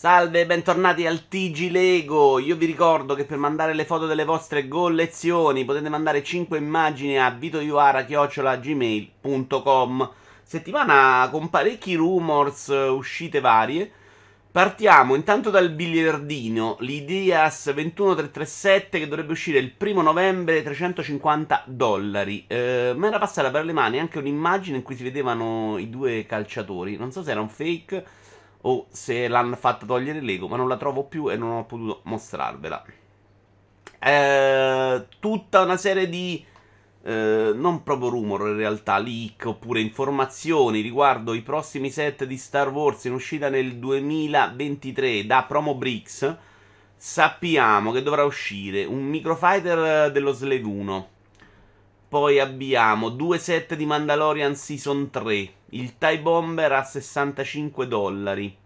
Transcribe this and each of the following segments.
Salve, bentornati al TG Lego. Io vi ricordo che per mandare le foto delle vostre collezioni potete mandare 5 immagini a vitoiuara@gmail.com. Settimana con parecchi rumors, uscite varie. Partiamo intanto dal biliardino, l'Ideas 21337 che dovrebbe uscire il primo novembre, 350 dollari. Eh, Mi era passata per le mani anche un'immagine in cui si vedevano i due calciatori, non so se era un fake o se l'hanno fatta togliere Lego, ma non la trovo più e non ho potuto mostrarvela. Eh, tutta una serie di eh, non proprio rumor in realtà, leak oppure informazioni riguardo i prossimi set di Star Wars in uscita nel 2023 da Promo Bricks. Sappiamo che dovrà uscire un microfighter dello Sled 1 poi abbiamo due set di Mandalorian Season 3. Il TIE Bomber a 65 dollari.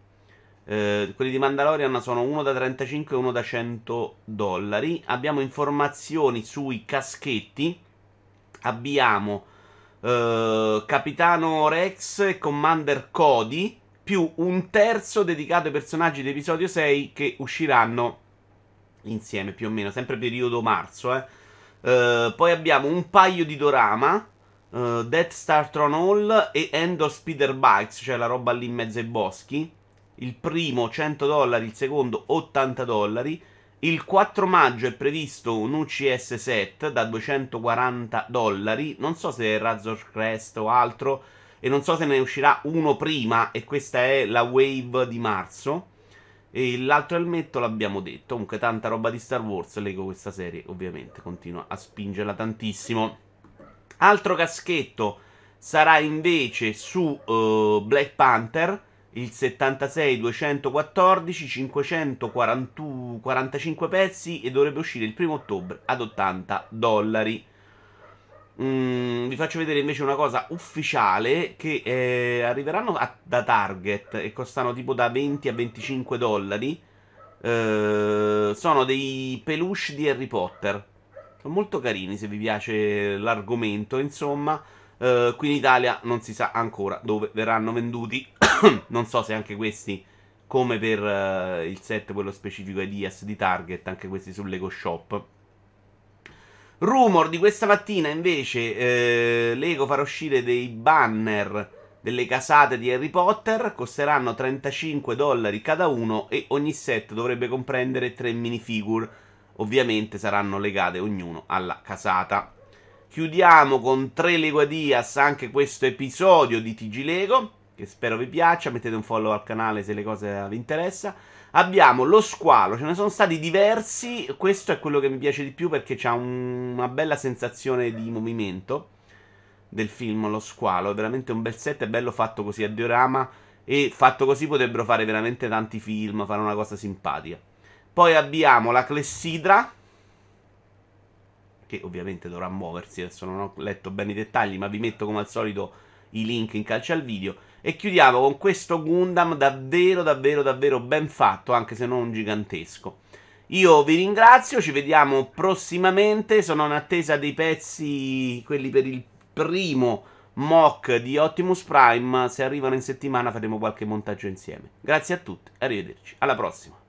Eh, quelli di Mandalorian sono uno da 35 e uno da 100 dollari. Abbiamo informazioni sui caschetti. Abbiamo eh, Capitano Rex e Commander Cody. Più un terzo dedicato ai personaggi di episodio 6 che usciranno insieme più o meno, sempre periodo marzo, eh eh, poi abbiamo un paio di dorama. Uh, Death Star Tron Hall e End of Speeder Bikes, cioè la roba lì in mezzo ai boschi. Il primo 100 dollari, il secondo 80 dollari. Il 4 maggio è previsto un UCS set da 240 dollari. Non so se è Razor Crest o altro. E non so se ne uscirà uno prima. E questa è la wave di marzo. E l'altro elmetto l'abbiamo detto. Comunque, tanta roba di Star Wars. Lego questa serie, ovviamente, continua a spingerla tantissimo. Altro caschetto sarà invece su uh, Black Panther. Il 76 214 545 pezzi e dovrebbe uscire il 1 ottobre ad 80 dollari. Mm, vi faccio vedere invece una cosa ufficiale che eh, arriveranno a, da Target e costano tipo da 20 a 25 dollari. Eh, sono dei peluche di Harry Potter. Sono molto carini se vi piace l'argomento, insomma. Eh, qui in Italia non si sa ancora dove verranno venduti. non so se anche questi, come per eh, il set quello specifico di Edias di Target, anche questi sull'Ego Shop. Rumor di questa mattina invece, eh, Lego farà uscire dei banner delle casate di Harry Potter, costeranno 35 dollari cada uno e ogni set dovrebbe comprendere tre minifigure, ovviamente saranno legate ognuno alla casata. Chiudiamo con tre Lego Adias anche questo episodio di TG Lego, che spero vi piaccia, mettete un follow al canale se le cose vi interessano. Abbiamo lo squalo, ce ne sono stati diversi. Questo è quello che mi piace di più perché ha un, una bella sensazione di movimento del film Lo squalo. È veramente un bel set, è bello fatto così a diorama. E fatto così potrebbero fare veramente tanti film, fare una cosa simpatica. Poi abbiamo la Clessidra, che ovviamente dovrà muoversi. Adesso non ho letto bene i dettagli, ma vi metto come al solito i link in calcio al video. E chiudiamo con questo Gundam davvero, davvero, davvero ben fatto, anche se non gigantesco. Io vi ringrazio, ci vediamo prossimamente. Sono in attesa dei pezzi, quelli per il primo mock di Optimus Prime. Se arrivano in settimana faremo qualche montaggio insieme. Grazie a tutti, arrivederci, alla prossima.